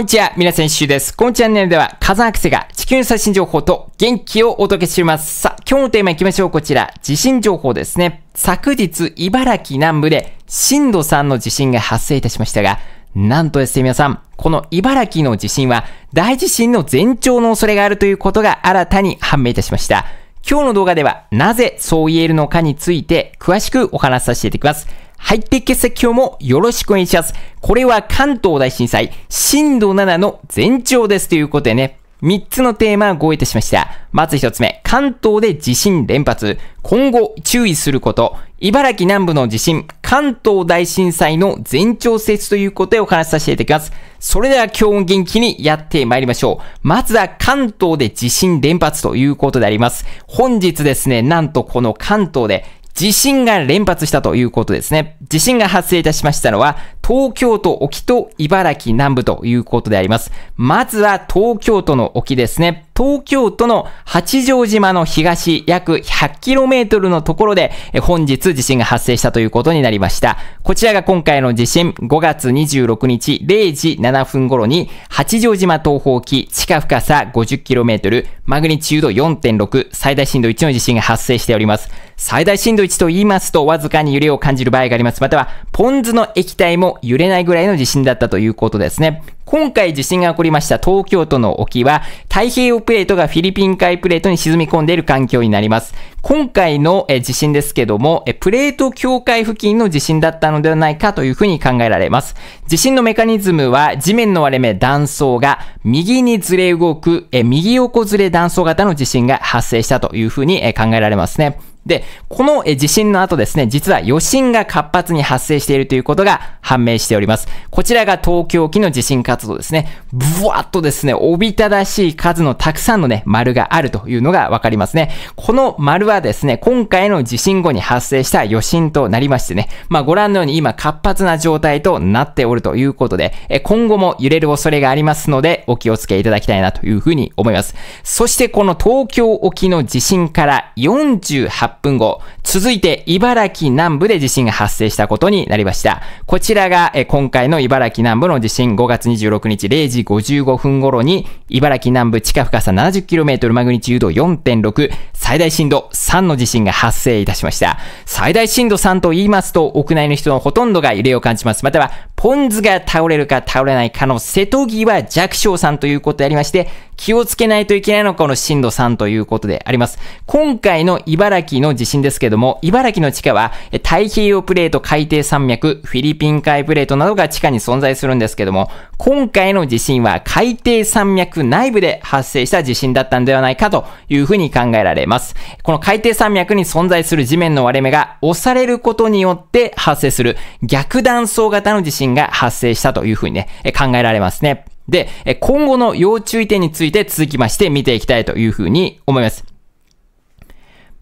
んにちは、皆さん一周です。このチャンネルでは、火山博士が地球の最新情報と元気をお届けします。さあ、今日のテーマ行きましょう。こちら、地震情報ですね。昨日、茨城南部で震度3の地震が発生いたしましたが、なんとですね、皆さん、この茨城の地震は大地震の前兆の恐れがあるということが新たに判明いたしました。今日の動画ではなぜそう言えるのかについて詳しくお話しさせていただきます。入って決済日もよろしくお願いします。これは関東大震災、震度7の前兆ですということでね、3つのテーマを合意いたしました。まず1つ目、関東で地震連発、今後注意すること、茨城南部の地震、関東大震災の前兆説ということでお話しさせていただきます。それでは今日も元気にやってまいりましょう。まずは関東で地震連発ということであります。本日ですね、なんとこの関東で地震が連発したということですね。地震が発生いたしましたのは、東京都沖と茨城南部ということであります。まずは東京都の沖ですね。東京都の八丈島の東約 100km のところで本日地震が発生したということになりました。こちらが今回の地震5月26日0時7分頃に八丈島東方沖地下深さ 50km マグニチュード4.6最大震度1の地震が発生しております。最大震度1と言いますとわずかに揺れを感じる場合があります。またはポン酢の液体も揺れないぐらいの地震だったということですね。今回地震が起こりました東京都の沖は、太平洋プレートがフィリピン海プレートに沈み込んでいる環境になります。今回の地震ですけども、プレート境界付近の地震だったのではないかというふうに考えられます。地震のメカニズムは、地面の割れ目断層が右にずれ動く、右横ずれ断層型の地震が発生したというふうに考えられますね。で、この地震の後ですね、実は余震が活発に発生しているということが判明しております。こちらが東京沖の地震活動ですね。ブワッとですね、おびただしい数のたくさんのね、丸があるというのがわかりますね。この丸はですね、今回の地震後に発生した余震となりましてね、まあご覧のように今活発な状態となっておるということで、今後も揺れる恐れがありますので、お気をつけいただきたいなというふうに思います。そしてこの東京沖の地震から48 8分後、続いて茨城南部で地震が発生したことになりました。こちらが、今回の茨城南部の地震5月26日0時55分頃に、茨城南部地下深さ 70km マグニチュード4.6、最大震度3の地震が発生いたしました。最大震度3と言いますと、屋内の人のほとんどが揺れを感じます。または、ポンズが倒れるか倒れないかの瀬戸際弱小さんということでありまして、気をつけないといけないのがこの震度3ということであります。今回の茨城の地震ですけども、茨城の地下は太平洋プレート海底山脈、フィリピン海プレートなどが地下に存在するんですけども、今回の地震は海底山脈内部で発生した地震だったんではないかというふうに考えられます。この海底山脈に存在する地面の割れ目が押されることによって発生する逆断層型の地震が発生したというふうにね、考えられますね。で、今後の要注意点について続きまして見ていきたいというふうに思います。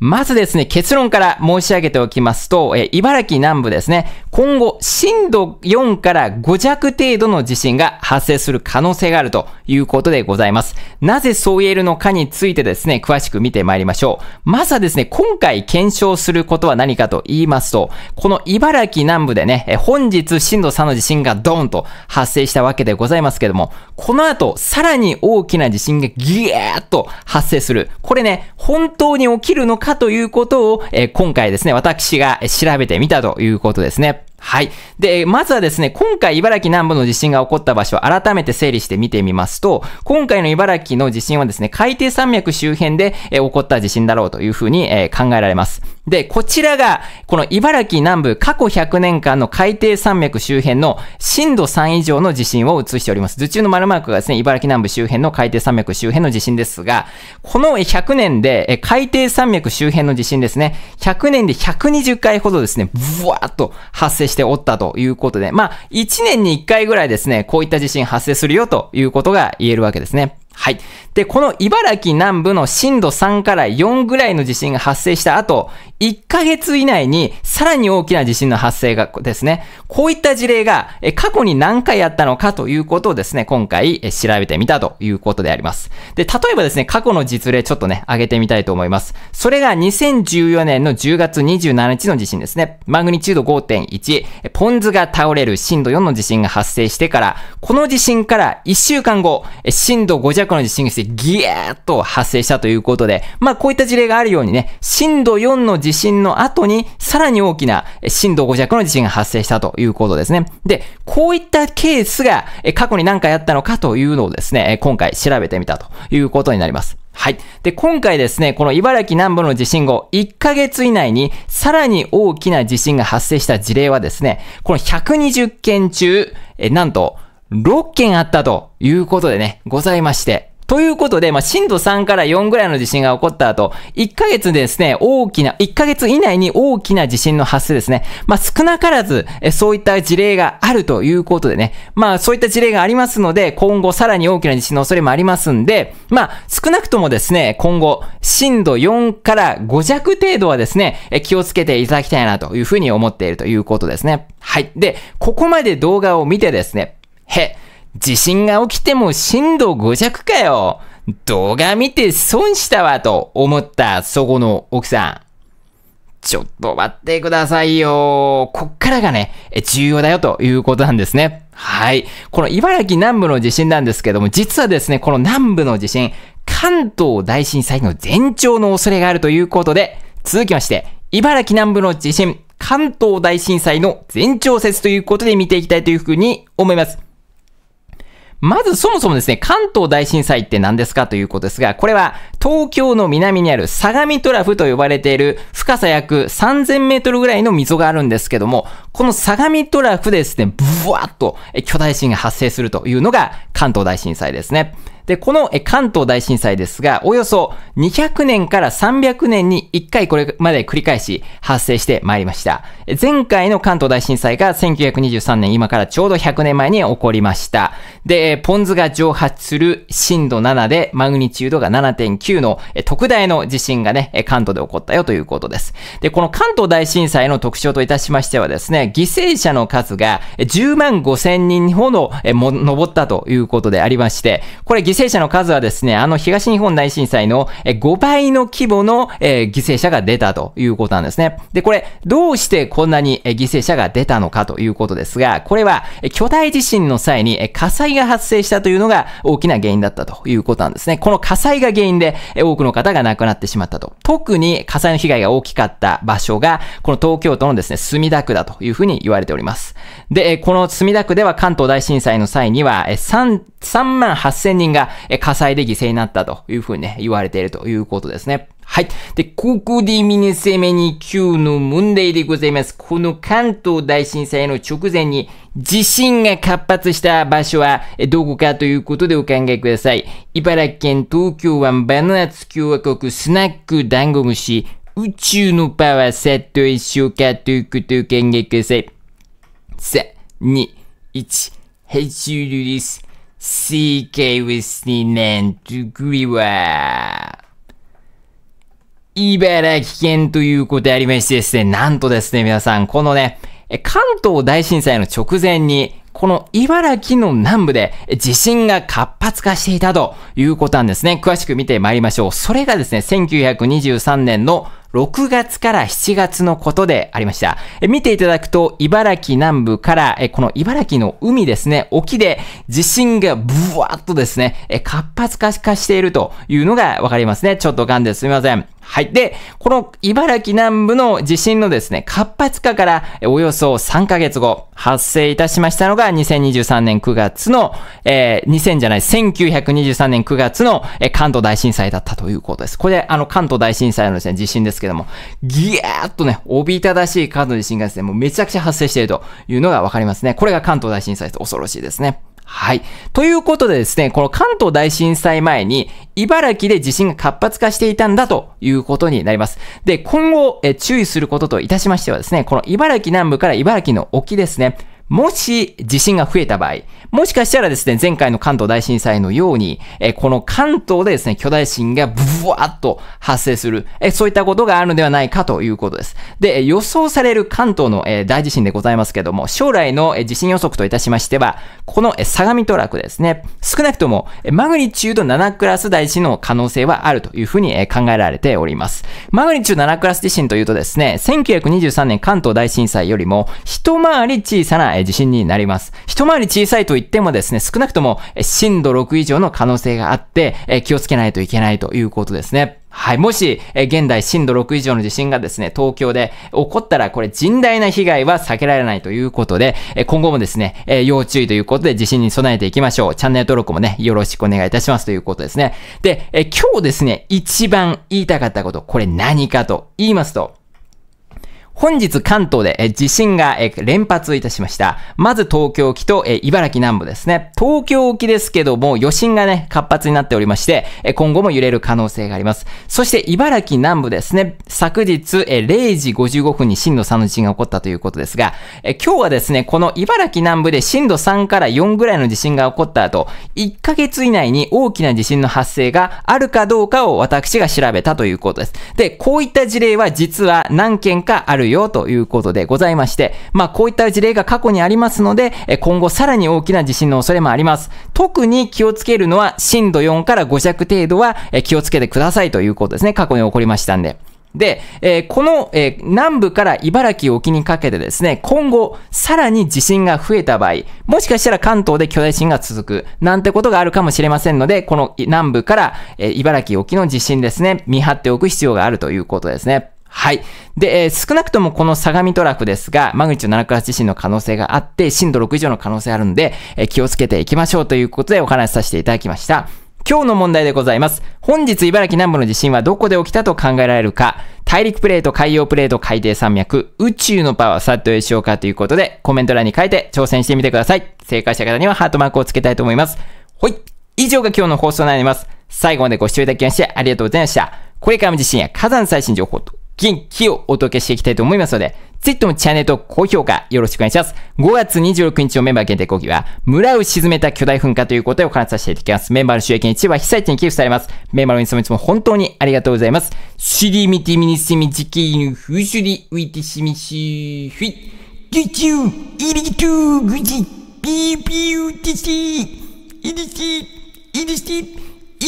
まずですね、結論から申し上げておきますと、え茨城南部ですね、今後震度4から5弱程度の地震が発生する可能性があるということでございます。なぜそう言えるのかについてですね、詳しく見てまいりましょう。まずはですね、今回検証することは何かと言いますと、この茨城南部でね、え本日震度3の地震がドーンと発生したわけでございますけども、この後さらに大きな地震がギーッと発生する。これね、本当に起きるのかということを、え今回ですね、私が調べてみたということですね。はい。で、まずはですね、今回茨城南部の地震が起こった場所を改めて整理して見てみますと、今回の茨城の地震はですね、海底山脈周辺で、え起こった地震だろうというふうに、え考えられます。で、こちらが、この茨城南部過去100年間の海底山脈周辺の震度3以上の地震を映しております。図中の丸マークがですね、茨城南部周辺の海底山脈周辺の地震ですが、この100年で、海底山脈周辺の地震ですね、100年で120回ほどですね、ブワーっと発生してしておったということで、まあ、1年に1回ぐらいですね、こういった地震発生するよということが言えるわけですね。はい。で、この茨城南部の震度3から4ぐらいの地震が発生した後、1ヶ月以内にさらに大きな地震の発生がですね、こういった事例が過去に何回あったのかということをですね、今回調べてみたということであります。で、例えばですね、過去の実例ちょっとね、挙げてみたいと思います。それが2014年の10月27日の地震ですね。マグニチュード5.1、ポンズが倒れる震度4の地震が発生してから、この地震から1週間後、震度5弱の地震がしてギーッと発生したということで、まあこういった事例があるようにね、震度4の地震地震の後にさらに大きな震度5弱の地震が発生したということですね。で、こういったケースが過去に何回あったのかというのをですね、今回調べてみたということになります。はい。で、今回ですね、この茨城南部の地震後、1ヶ月以内にさらに大きな地震が発生した事例はですね、この120件中、えなんと6件あったということでね、ございまして、ということで、まあ、震度3から4ぐらいの地震が起こった後、1ヶ月でですね、大きな、1ヶ月以内に大きな地震の発生ですね。まあ、少なからず、そういった事例があるということでね。まあ、そういった事例がありますので、今後さらに大きな地震の恐れもありますんで、まあ、少なくともですね、今後、震度4から5弱程度はですね、気をつけていただきたいなというふうに思っているということですね。はい。で、ここまで動画を見てですね、へ、地震が起きても震度5弱かよ。動画見て損したわと思ったそこの奥さん。ちょっと待ってくださいよ。こっからがね、重要だよということなんですね。はい。この茨城南部の地震なんですけども、実はですね、この南部の地震、関東大震災の前兆の恐れがあるということで、続きまして、茨城南部の地震、関東大震災の前兆説ということで見ていきたいというふうに思います。まずそもそもですね、関東大震災って何ですかということですが、これは東京の南にある相模トラフと呼ばれている深さ約3000メートルぐらいの溝があるんですけども、この相模トラフですね、ブワーッと巨大地震が発生するというのが関東大震災ですね。で、この関東大震災ですが、およそ200年から300年に1回これまで繰り返し発生してまいりました。前回の関東大震災が1923年、今からちょうど100年前に起こりました。で、ポンズが蒸発する震度7で、マグニチュードが7.9の特大の地震がね、関東で起こったよということです。で、この関東大震災の特徴といたしましてはですね、犠牲者の数が10万5千人ほども上ったということでありまして、これ犠牲者の数はですね、あの東日本大震災の5倍の規模の犠牲者が出たということなんですね。で、これどうしてこんなに犠牲者が出たのかということですが、これは巨大地震の際に火災が発生したというのが大きな原因だったということなんですね。この火災が原因で多くの方が亡くなってしまったと。特に火災の被害が大きかった場所が、この東京都のですね、墨田区だといういうふうに言われております。で、この墨田区では関東大震災の際には3、3万8000人が火災で犠牲になったというふうにね、言われているということですね。はい。で、ここでセ様に今の問題でございます。この関東大震災の直前に地震が活発した場所はどこかということでお考えください。茨城県東京湾バナナツ共和国スナック団子虫宇宙のパワーセット一緒かということを考えください。3、2、1、はい、終了です。ウ解スニすね、なんとこワー。茨城県ということでありましてですね、なんとですね、皆さん、このね、関東大震災の直前に、この茨城の南部で地震が活発化していたということなんですね。詳しく見てまいりましょう。それがですね、1923年の6月から7月のことでありました。え見ていただくと、茨城南部から、えこの茨城の海ですね、沖で地震がブワーッとですね、え活発化しているというのがわかりますね。ちょっとガンですみません。はい。で、この茨城南部の地震のですね、活発化からおよそ3ヶ月後、発生いたしましたのが2023年9月の、えー、2000じゃない、1923年9月の、え関東大震災だったということです。これ、あの、関東大震災のですね、地震ですけども、ギャーっとね、おびただしい数の地震がですね、もうめちゃくちゃ発生しているというのがわかりますね。これが関東大震災です。恐ろしいですね。はい。ということでですね、この関東大震災前に、茨城で地震が活発化していたんだということになります。で、今後、え注意することといたしましてはですね、この茨城南部から茨城の沖ですね、もし地震が増えた場合、もしかしたらですね、前回の関東大震災のように、えこの関東でですね、巨大地震がブワーッと発生する、えそういったことがあるのではないかということです。で、予想される関東の、え大地震でございますけども、将来の、え地震予測といたしましては、この、え相模トラックですね、少なくとも、えマグニチュード7クラス大地震の可能性はあるというふうに、え考えられております。マグニチュード7クラス地震というとですね、1923年関東大震災よりも一回り小さなな地震になります。一回り小さいと言ってもですね、少なくとも震度6以上の可能性があって、気をつけないといけないということですね。はい。もし、え現代震度6以上の地震がですね、東京で起こったら、これ甚大な被害は避けられないということで、え今後もですね、え要注意ということで地震に備えていきましょう。チャンネル登録もね、よろしくお願いいたしますということですね。で、え今日ですね、一番言いたかったこと、これ何かと言いますと、本日関東で地震が連発いたしました。まず東京沖と茨城南部ですね。東京沖ですけども余震がね、活発になっておりまして、今後も揺れる可能性があります。そして茨城南部ですね、昨日0時55分に震度3の地震が起こったということですが、今日はですね、この茨城南部で震度3から4ぐらいの地震が起こった後、1ヶ月以内に大きな地震の発生があるかどうかを私が調べたということです。で、こういった事例は実は何件かあるるよということでございまして、まあこういった事例が過去にありますので、今後さらに大きな地震の恐れもあります。特に気をつけるのは震度4から5弱程度は気をつけてくださいということですね。過去に起こりましたんで。で、えー、この、えー、南部から茨城沖にかけてですね、今後、さらに地震が増えた場合、もしかしたら関東で巨大地震が続く、なんてことがあるかもしれませんので、この南部から、えー、茨城沖の地震ですね、見張っておく必要があるということですね。はい。で、えー、少なくともこの相模トラフですが、マグニチュード7クラス地震の可能性があって、震度6以上の可能性あるんで、えー、気をつけていきましょうということでお話しさせていただきました。今日の問題でございます。本日茨城南部の地震はどこで起きたと考えられるか、大陸プレート、海洋プレート、海底山脈、宇宙のパワー、さっとよいしょうかということで、コメント欄に書いて挑戦してみてください。正解した方にはハートマークをつけたいと思います。ほい。以上が今日の放送になります。最後までご視聴いただきましてありがとうございました。これからも地震や火山最新情報と元気をお届けしていきたいと思いますので、ぜひともチャンネルと高評価よろしくお願いします。5月26日のメンバー限定講義は、村を沈めた巨大噴火ということでお話しさせていただきます。メンバーの収益に一部は被災地に寄付されます。メンバーの皆様いつも本当にありがとうございます。シリミティミニシミジキーヌフシュリウィティシミシーフィギチューイリギトゥーグジピーピーーティシーイリシーイリシーイ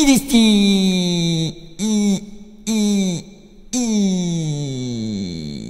リシーイイ이